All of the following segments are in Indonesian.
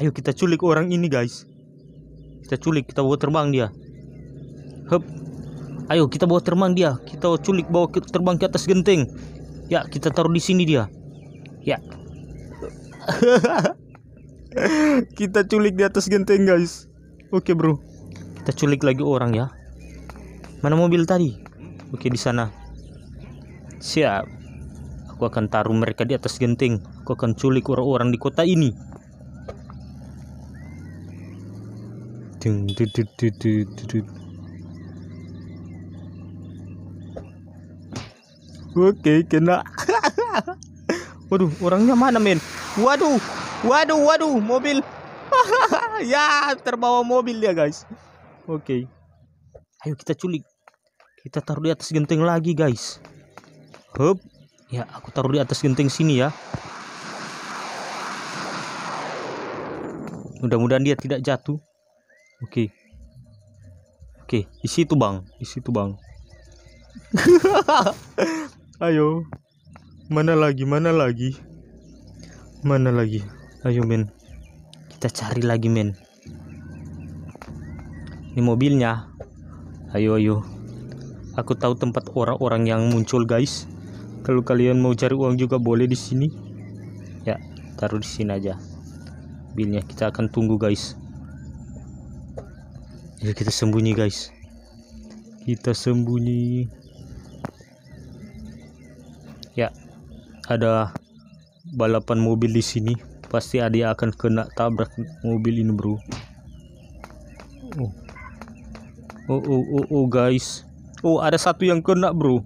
ayo kita culik orang ini guys kita culik kita bawa terbang dia Hup. ayo kita bawa terbang dia kita culik bawa terbang ke atas genting ya kita taruh di sini dia ya kita culik di atas genting guys oke bro kita culik lagi orang ya mana mobil tadi oke di sana siap aku akan taruh mereka di atas genting aku akan culik orang-orang di kota ini ding Oke, kena. waduh, orangnya mana, men? Waduh. Waduh, waduh, mobil. ya, terbawa mobil dia, guys. Oke. Okay. Ayo kita culik. Kita taruh di atas genteng lagi, guys. Hup. Ya, aku taruh di atas genteng sini ya. Mudah-mudahan dia tidak jatuh. Oke. Okay. Oke, okay, isi itu, Bang. Isi itu, Bang. Ayo. Mana lagi? Mana lagi? Mana lagi? Ayo, men. Kita cari lagi, men. Ini mobilnya. Ayo, ayo. Aku tahu tempat orang-orang yang muncul, guys. Kalau kalian mau cari uang juga boleh di sini. Ya, taruh di sini aja. Mobilnya kita akan tunggu, guys ya kita sembunyi guys kita sembunyi ya ada balapan mobil di sini pasti ada yang akan kena tabrak mobil ini bro oh oh oh oh, oh guys oh ada satu yang kena bro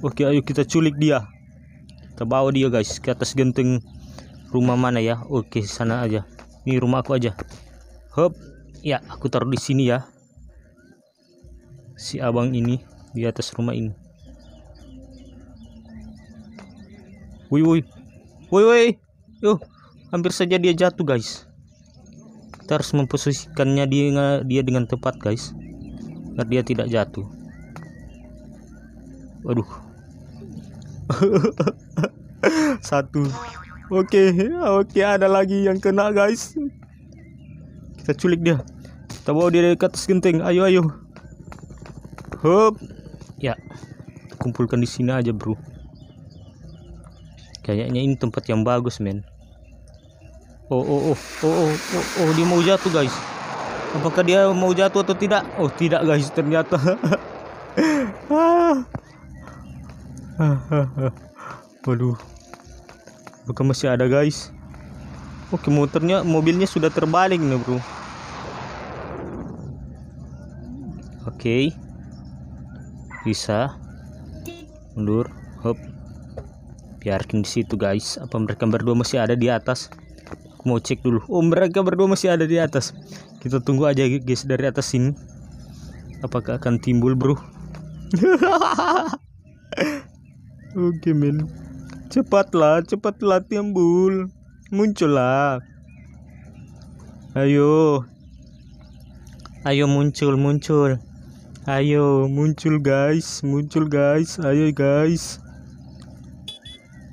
oke ayo kita culik dia kita bawa dia guys ke atas genteng rumah mana ya oke sana aja ini rumah aku aja hop ya aku taruh di sini ya si abang ini di atas rumah ini woi woi woi woi yuk hampir saja dia jatuh guys kita harus memposisikannya dia, dia dengan tepat guys agar dia tidak jatuh waduh satu oke okay, oke okay, ada lagi yang kena guys kita culik dia kita bawa dia dekat atas genting ayo ayo hop ya kumpulkan di sini aja bro kayaknya ini tempat yang bagus men oh oh oh oh oh oh, oh dia mau jatuh guys apakah dia mau jatuh atau tidak oh tidak guys ternyata ah. Ah, ah, waduh bukan masih ada guys Oke motornya mobilnya sudah terbalik nih bro. Oke. Bisa. Mundur. Hop. Biarkan di situ guys. Apa mereka berdua masih ada di atas? Aku mau cek dulu. Oh mereka berdua masih ada di atas. Kita tunggu aja guys dari atas sini. Apakah akan timbul bro? Oke okay, men. Cepatlah, cepatlah timbul muncul lah, ayo ayo muncul muncul ayo muncul guys muncul guys ayo guys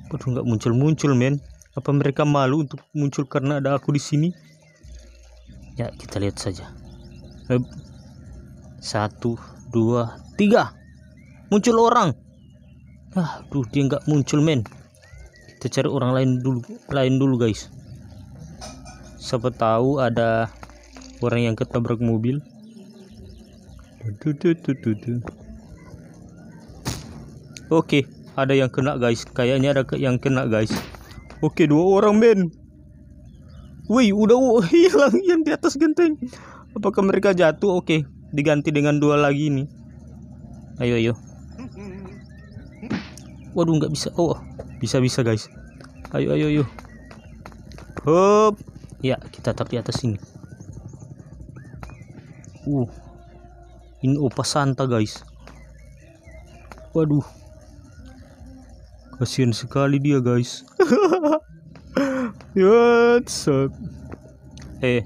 aduh nggak muncul muncul men apa mereka malu untuk muncul karena ada aku di sini ya kita lihat saja satu dua tiga muncul orang aduh dia nggak muncul men kita cari orang lain dulu lain dulu guys siapa tahu ada orang yang ketabrak mobil oke ada yang kena guys kayaknya ada yang kena guys oke dua orang men wih udah uh, hilang yang di atas genteng apakah mereka jatuh oke diganti dengan dua lagi ini. ayo ayo waduh nggak bisa oh bisa bisa guys ayo ayo ayo hop ya kita tap di atas sini uh ini opa santa guys waduh kasihan sekali dia guys what's up eh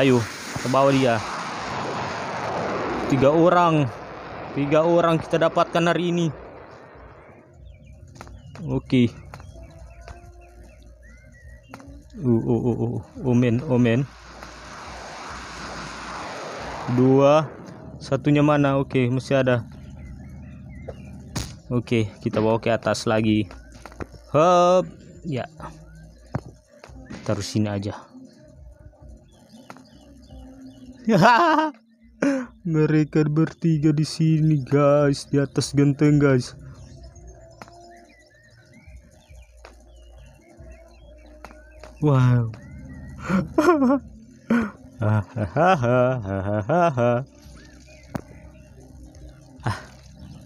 ayo ke bawah dia tiga orang tiga orang kita dapatkan hari ini Oke. Okay. Uh, uh, uh, uh. Omen, omen. Dua. Satunya mana? Oke, okay, masih ada. Oke, okay, kita bawa ke atas lagi. Hop. Ya. Taruh sini aja. Mereka bertiga di sini, guys, di atas genteng, guys. wow ah,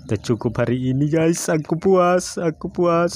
udah cukup hari ini guys aku puas aku puas